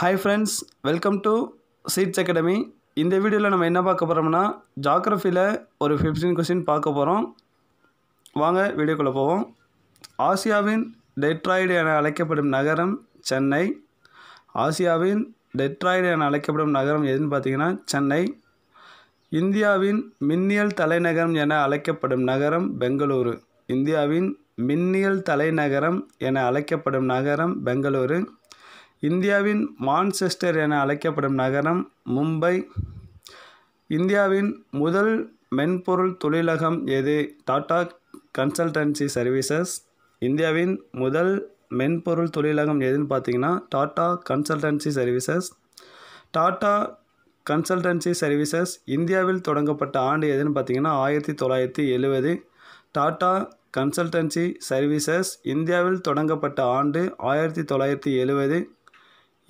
hi friends welcome to Seeds Academy இந்த வீடியோவில் நம்ம என்ன பார்க்க போகிறோம்னா ஜாக்ரஃபியில் ஒரு ஃபிஃப்டீன் கொஸ்டின் பார்க்க போகிறோம் வாங்க வீடியோக்குள்ளே போவோம் ஆசியாவின் டெட்ராய்டு என அழைக்கப்படும் நகரம் சென்னை ஆசியாவின் டெட்ராய்டு என அழைக்கப்படும் நகரம் எதுன்னு பார்த்தீங்கன்னா சென்னை இந்தியாவின் மின்னியல் தலைநகரம் என அழைக்கப்படும் நகரம் பெங்களூரு இந்தியாவின் மின்னியல் தலைநகரம் என அழைக்கப்படும் நகரம் பெங்களூரு இந்தியாவின் மான்செஸ்டர் என அழைக்கப்படும் நகரம் மும்பை இந்தியாவின் முதல் மென்பொருள் தொழிலகம் எது டாடா கன்சல்டன்சி சர்வீசஸ் இந்தியாவின் முதல் மென்பொருள் தொழிலகம் எதுன்னு பார்த்தீங்கன்னா Tata Consultancy Services Tata Consultancy Services இந்தியாவில் தொடங்கப்பட்ட ஆண்டு எதுன்னு பார்த்தீங்கன்னா ஆயிரத்தி தொள்ளாயிரத்தி எழுவது டாடா கன்சல்டன்சி சர்வீசஸ் இந்தியாவில் தொடங்கப்பட்ட ஆண்டு ஆயிரத்தி தொள்ளாயிரத்தி எழுவது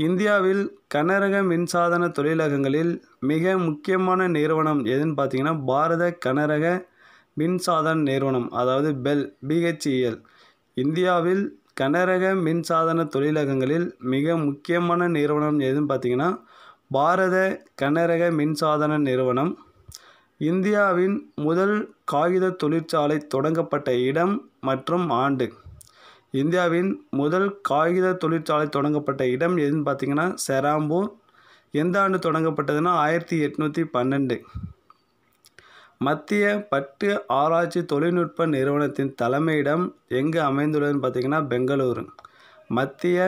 இந்தியாவில் கனரக மின்சாதன தொழிலகங்களில் மிக முக்கியமான நிறுவனம் எதுன்னு பார்த்தீங்கன்னா பாரத கனரக மின்சாதன நிறுவனம் அதாவது பெல் பிஹெச்இஎல் e இந்தியாவில் கனரக மின்சாதன தொழிலகங்களில் மிக முக்கியமான நிறுவனம் எதுன்னு பார்த்தீங்கன்னா பாரத கனரக மின்சாதன நிறுவனம் இந்தியாவின் முதல் காகித தொழிற்சாலை தொடங்கப்பட்ட இடம் மற்றும் ஆண்டு இந்தியாவின் முதல் காகித தொழிற்சாலை தொடங்கப்பட்ட இடம் எதுன்னு பார்த்தீங்கன்னா செராம்பூர் எந்த ஆண்டு தொடங்கப்பட்டதுன்னா ஆயிரத்தி எட்நூற்றி பன்னெண்டு மத்திய பட்டு ஆராய்ச்சி தொழில்நுட்ப நிறுவனத்தின் தலைமையிடம் எங்கு அமைந்துள்ளதுன்னு பார்த்தீங்கன்னா பெங்களூரு மத்திய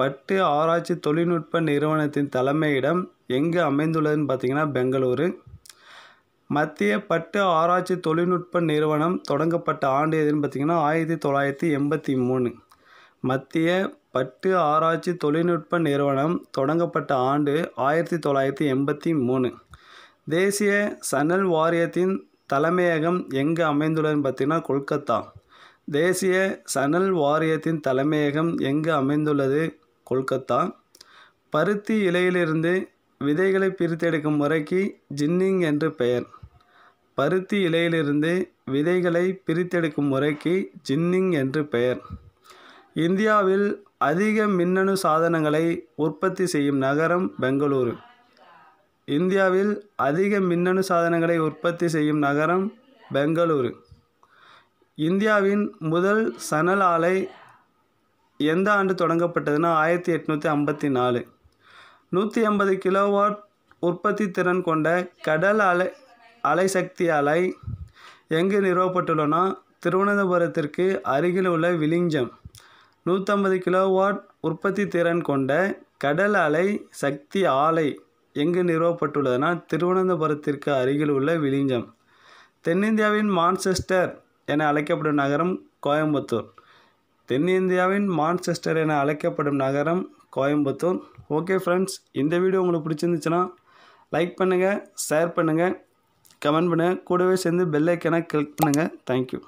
பட்டு ஆராய்ச்சி தொழில்நுட்ப நிறுவனத்தின் தலைமையிடம் எங்கு அமைந்துள்ளதுன்னு பார்த்தீங்கன்னா பெங்களூரு மத்திய பட்டு ஆராய்ச்சி தொழில்நுட்ப நிறுவனம் தொடங்கப்பட்ட ஆண்டு எதுன்னு பார்த்திங்கன்னா ஆயிரத்தி தொள்ளாயிரத்தி எண்பத்தி மூணு மத்திய பட்டு ஆராய்ச்சி தொழில்நுட்ப நிறுவனம் தொடங்கப்பட்ட ஆண்டு ஆயிரத்தி தொள்ளாயிரத்தி எண்பத்தி மூணு தேசிய சணல் வாரியத்தின் தலைமையகம் எங்கே அமைந்துள்ளதுன்னு பார்த்திங்கன்னா கொல்கத்தா தேசிய சணல் வாரியத்தின் தலைமையகம் எங்கு அமைந்துள்ளது கொல்கத்தா பருத்தி இலையிலிருந்து விதைகளை பிரித்தெடுக்கும் முறைக்கு ஜின்னிங் என்று பெயர் பருத்தி இலையிலிருந்து விதைகளை பிரித்தெடுக்கும் முறைக்கு ஜின்னிங் என்று பெயர் இந்தியாவில் அதிக மின்னணு சாதனங்களை உற்பத்தி செய்யும் நகரம் பெங்களூரு இந்தியாவில் அதிக மின்னணு சாதனங்களை உற்பத்தி செய்யும் நகரம் பெங்களூரு இந்தியாவின் முதல் சணல் ஆலை எந்த ஆண்டு தொடங்கப்பட்டதுன்னா ஆயிரத்தி எட்நூற்றி ஐம்பத்தி நாலு நூற்றி ஐம்பது கிலோவாட் உற்பத்தி திறன் கொண்ட கடல் அலை அலைசக்தி அலை எங்கு நிறுவப்பட்டுள்ளனா திருவனந்தபுரத்திற்கு அருகில் உள்ள விளிஞ்சம் நூற்றம்பது கிலோவாட் உற்பத்தி திறன் கொண்ட கடல் அலை சக்தி ஆலை எங்கு நிறுவப்பட்டுள்ளதுனா திருவனந்தபுரத்திற்கு அருகில் உள்ள விளிஞ்சம் தென்னிந்தியாவின் மான்செஸ்டர் என அழைக்கப்படும் நகரம் கோயம்புத்தூர் தென்னிந்தியாவின் மான்செஸ்டர் என அழைக்கப்படும் நகரம் கோயம்புத்தூர் ஓகே ஃப்ரெண்ட்ஸ் இந்த வீடியோ உங்களுக்கு பிடிச்சிருந்துச்சுன்னா லைக் பண்ணுங்கள் ஷேர் பண்ணுங்கள் கமெண்ட் பண்ணுங்கள் கூடவே சேர்ந்து பெல்லைக்கனாக கிளிக் பண்ணுங்கள் தேங்க்யூ